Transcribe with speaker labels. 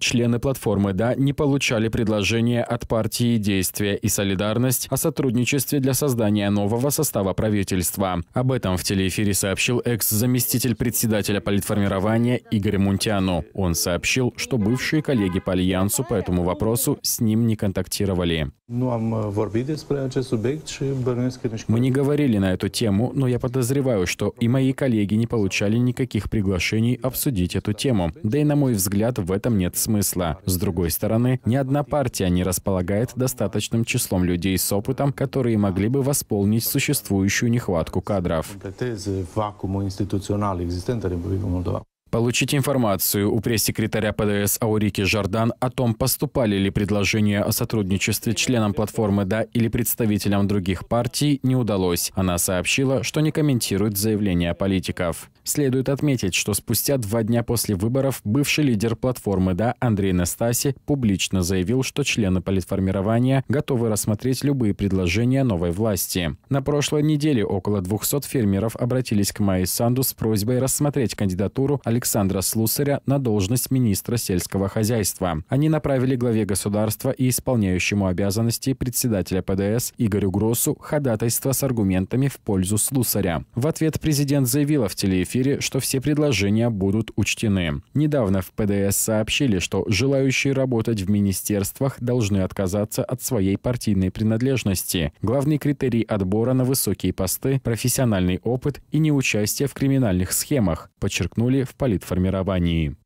Speaker 1: Члены платформы «Да» не получали предложения от партии Действия и солидарность» о сотрудничестве для создания нового состава правительства. Об этом в телеэфире сообщил экс-заместитель председателя политформирования Игорь Мунтяну. Он сообщил, что бывшие коллеги по Альянсу по этому вопросу с ним не контактировали. Ну, а Мы не говорили на эту тему, но я подозреваю, что и мои коллеги не получали никаких приглашений обсудить эту тему. Да и, на мой взгляд, в этом нет смысла смысла. С другой стороны, ни одна партия не располагает достаточным числом людей с опытом, которые могли бы восполнить существующую нехватку кадров. Получить информацию у пресс-секретаря ПДС Аурики Жардан о том, поступали ли предложения о сотрудничестве членам платформы «Да» или представителям других партий, не удалось. Она сообщила, что не комментирует заявления политиков. Следует отметить, что спустя два дня после выборов бывший лидер платформы «Да» Андрей Настаси публично заявил, что члены политформирования готовы рассмотреть любые предложения новой власти. На прошлой неделе около 200 фермеров обратились к Майе Санду с просьбой рассмотреть кандидатуру Александра Слусаря на должность министра сельского хозяйства. Они направили главе государства и исполняющему обязанности председателя ПДС Игорю Гросу ходатайство с аргументами в пользу Слусаря. В ответ президент заявила в телеэфире, эфире, что все предложения будут учтены. Недавно в ПДС сообщили, что желающие работать в министерствах должны отказаться от своей партийной принадлежности. Главный критерий отбора на высокие посты – профессиональный опыт и неучастие в криминальных схемах, подчеркнули в политформировании.